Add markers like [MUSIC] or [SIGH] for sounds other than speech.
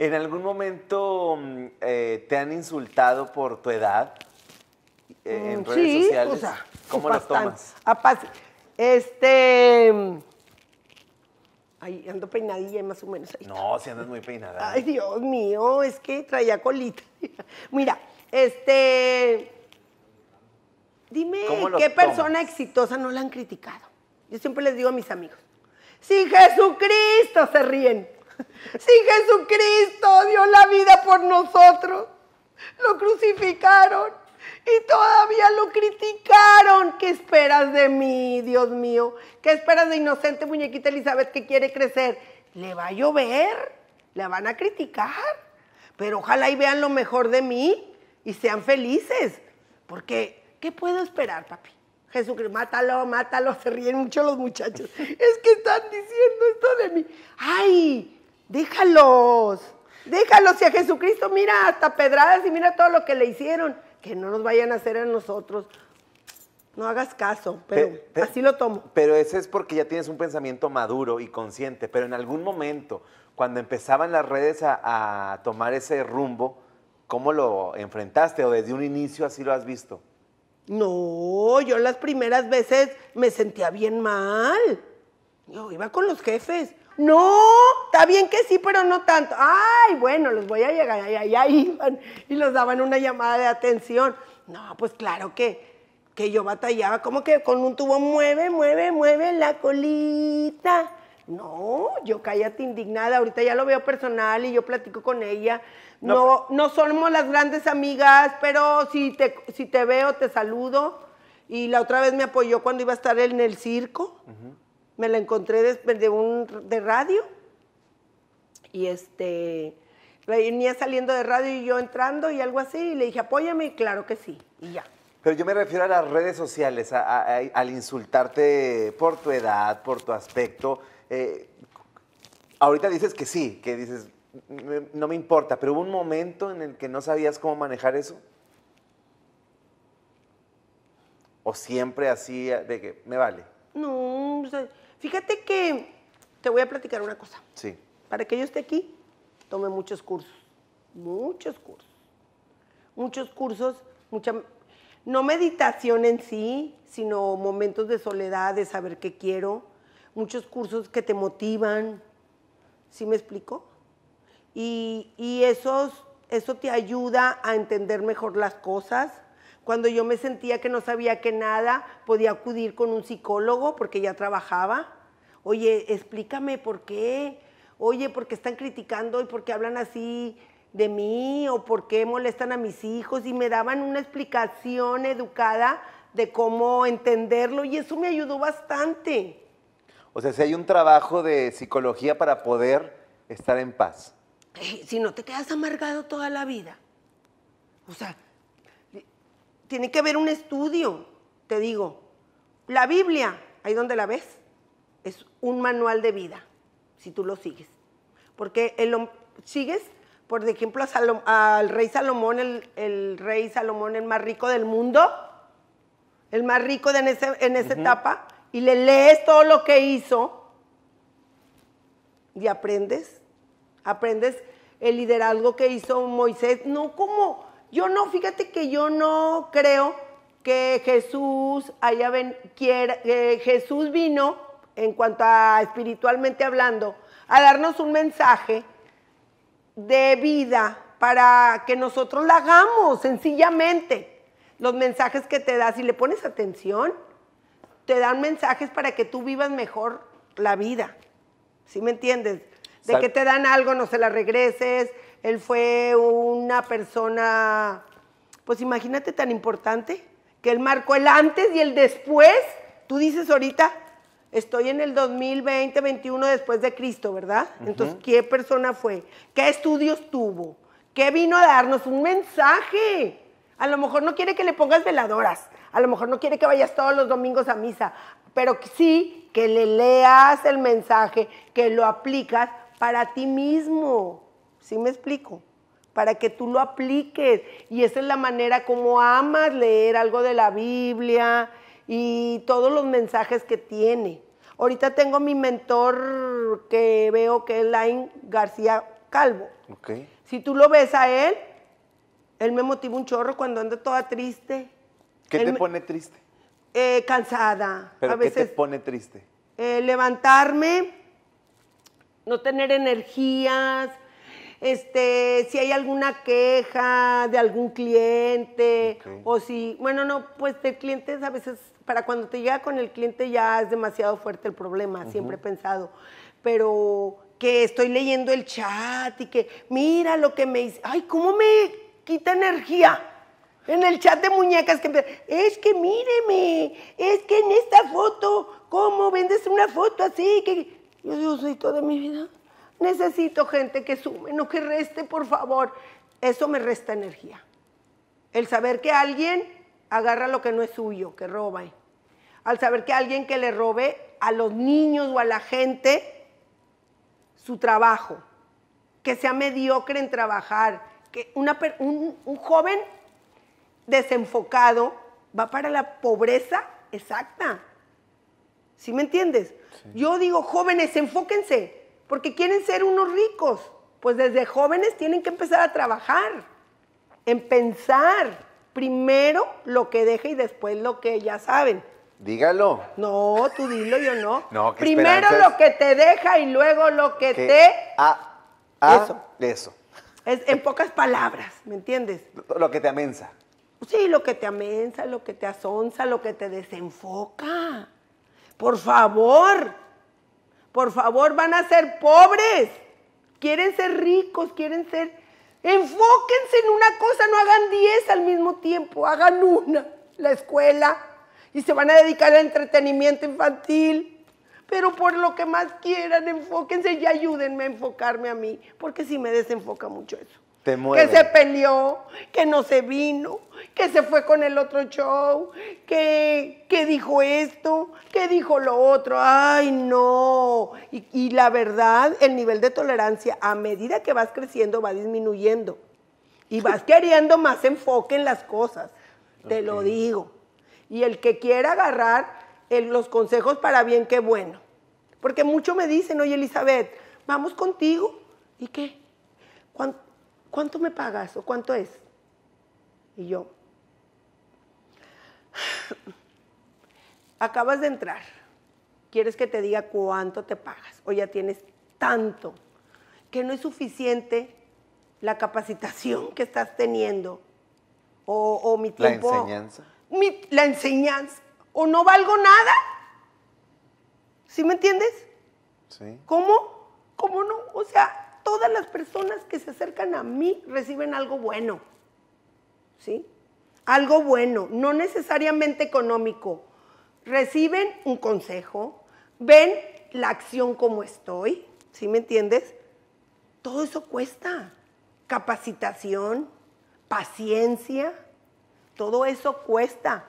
¿En algún momento mm, eh, te han insultado por tu edad eh, mm, en sí, redes sociales? ¿Cómo lo tomas? Ah, este. Mm, ay, ando peinadilla más o menos. no, si andas muy peinada. Ay, Dios mío, es que traía colita. [LAUGHS] Mira, este. Dime qué persona exitosa no la han criticado. Yo siempre les digo a mis amigos. Si Jesucristo se ríen. [LAUGHS] Si Jesucristo dio la vida por nosotros, lo crucificaron y todavía lo criticaron. ¿Qué esperas de mí, Dios mío? ¿Qué esperas de inocente muñequita Elizabeth que quiere crecer? Le va a llover, la van a criticar, pero ojalá y vean lo mejor de mí y sean felices. Porque, ¿qué puedo esperar, papi? Jesucristo, mátalo, mátalo, se ríen mucho los muchachos. Es que están diciendo esto de mí. ¡Ay! déjalos, déjalos. Y a Jesucristo, mira hasta pedradas y mira todo lo que le hicieron, que no nos vayan a hacer a nosotros. No hagas caso, pero así lo tomo. Pero ese es porque ya tienes un pensamiento maduro y consciente, pero en algún momento, cuando empezaban las redes a, a tomar ese rumbo, ¿cómo lo enfrentaste o desde un inicio así lo has visto? No, yo las primeras veces me sentía bien mal. Yo iba con los jefes. No, está bien que sí, pero no tanto. Ay, bueno, los voy a llegar. Y ahí iban y los daban una llamada de atención. No, pues claro que, que yo batallaba, como que con un tubo mueve, mueve, mueve la colita. No, yo cállate indignada, ahorita ya lo veo personal y yo platico con ella. No, no, somos las grandes amigas, pero si te, si te veo, te saludo. Y la otra vez me apoyó cuando iba a estar en el circo me la encontré de, de, un, de radio y este, venía saliendo de radio y yo entrando y algo así, y le dije, apóyame, y claro que sí, y ya. Pero yo me refiero a las redes sociales, al insultarte por tu edad, por tu aspecto. Eh, ahorita dices que sí, que dices, no me importa, pero hubo un momento en el que no sabías cómo manejar eso. ¿O siempre así de que me vale? No, fíjate que te voy a platicar una cosa. Sí. Para que yo esté aquí, tomé muchos cursos, muchos cursos, muchos cursos, mucha, no meditación en sí, sino momentos de soledad, de saber qué quiero, muchos cursos que te motivan, ¿sí me explico? Y, y eso te ayuda a entender mejor las cosas, cuando yo me sentía que no sabía que nada, podía acudir con un psicólogo porque ya trabajaba. Oye, explícame por qué. Oye, ¿por qué están criticando y por qué hablan así de mí? ¿O por qué molestan a mis hijos? Y me daban una explicación educada de cómo entenderlo y eso me ayudó bastante. O sea, si hay un trabajo de psicología para poder estar en paz. Eh, si no te quedas amargado toda la vida. O sea, tiene que haber un estudio, te digo. La Biblia, ahí donde la ves, es un manual de vida, si tú lo sigues. Porque el, sigues, por ejemplo, al rey Salomón, el, rey Salomón, el más rico del mundo, el más rico de en, ese, en esa etapa, y le lees todo lo que hizo y aprendes, aprendes el liderazgo que hizo Moisés, no como yo no, fíjate que yo no creo que Jesús haya ven, Jesús vino, en cuanto a espiritualmente hablando, a darnos un mensaje de vida para que nosotros la hagamos sencillamente. Los mensajes que te das, si le pones atención, te dan mensajes para que tú vivas mejor la vida. ¿Sí me entiendes? De que te dan algo, no se la regreses, él fue una persona, pues imagínate tan importante, que él marcó el antes y el después. Tú dices ahorita, estoy en el 2020, 21 después de Cristo, ¿verdad? Entonces, ¿qué persona fue? ¿Qué estudios tuvo? ¿Qué vino a darnos? Un mensaje. A lo mejor no quiere que le pongas veladoras, a lo mejor no quiere que vayas todos los domingos a misa, pero sí que le leas el mensaje, que lo aplicas para ti mismo. ¿Sí me explico? Para que tú lo apliques. Y esa es la manera como amas leer algo de la Biblia y todos los mensajes que tiene. Ahorita tengo mi mentor que veo que es Lain García Calvo. Okay. Si tú lo ves a él, él me motiva un chorro cuando ando toda triste. ¿Qué te pone triste? Eh, cansada. a veces, qué te pone triste? Eh, levantarme, no tener energías, este, si hay alguna queja de algún cliente o si, bueno, no, pues de clientes a veces, para cuando te llega con el cliente ya es demasiado fuerte el problema, siempre he pensado, pero que estoy leyendo el chat y que, mira lo que me dice, ay, ¿cómo me quita energía? En el chat de muñecas que es que míreme, es que en esta foto, ¿cómo vendes una foto así? Que yo soy toda mi vida necesito gente que sume, no que reste, por favor. Eso me resta energía. El saber que alguien agarra lo que no es suyo, que roba. Al saber que alguien que le robe a los niños o a la gente su trabajo, que sea mediocre en trabajar, que un, joven desenfocado va para la pobreza exacta. ¿Sí me entiendes? Yo digo, jóvenes, enfóquense porque quieren ser unos ricos. Pues desde jóvenes tienen que empezar a trabajar, en pensar primero lo que deja y después lo que ya saben. Dígalo. No, tú dilo, yo no. [LAUGHS] no primero lo que te deja y luego lo que, te... Ah. eso. Eso. en pocas palabras, ¿me entiendes? Lo, que te amensa. Sí, lo que te amensa, lo que te asonza, lo que te desenfoca. Por favor, por favor, van a ser pobres. Quieren ser ricos, quieren ser... Enfóquense en una cosa, no hagan diez al mismo tiempo, hagan una, la escuela, y se van a dedicar al entretenimiento infantil. Pero por lo que más quieran, enfóquense y ayúdenme a enfocarme a mí, porque si me desenfoca mucho eso que se peleó, que no se vino, que se fue con el otro show, que, dijo esto, que dijo lo otro. Ay, no. Y, la verdad, el nivel de tolerancia a medida que vas creciendo va disminuyendo. Y vas [LAUGHS] queriendo más enfoque en las cosas. Te lo digo. Y el que quiera agarrar los consejos para bien, qué bueno. Porque mucho me dicen, oye Elizabeth, vamos contigo. ¿Y qué? ¿Cuánto? ¿cuánto me pagas o cuánto es? Y yo, acabas de entrar, quieres que te diga cuánto te pagas o ya tienes tanto, que no es suficiente la capacitación que estás teniendo o, mi tiempo. La enseñanza. la enseñanza. O no valgo nada. ¿Sí me entiendes? Sí. ¿Cómo? ¿Cómo no? O sea, todas las personas que se acercan a mí reciben algo bueno. ¿Sí? Algo bueno, no necesariamente económico. Reciben un consejo, ven la acción como estoy, ¿sí me entiendes? Todo eso cuesta. Capacitación, paciencia, todo eso cuesta.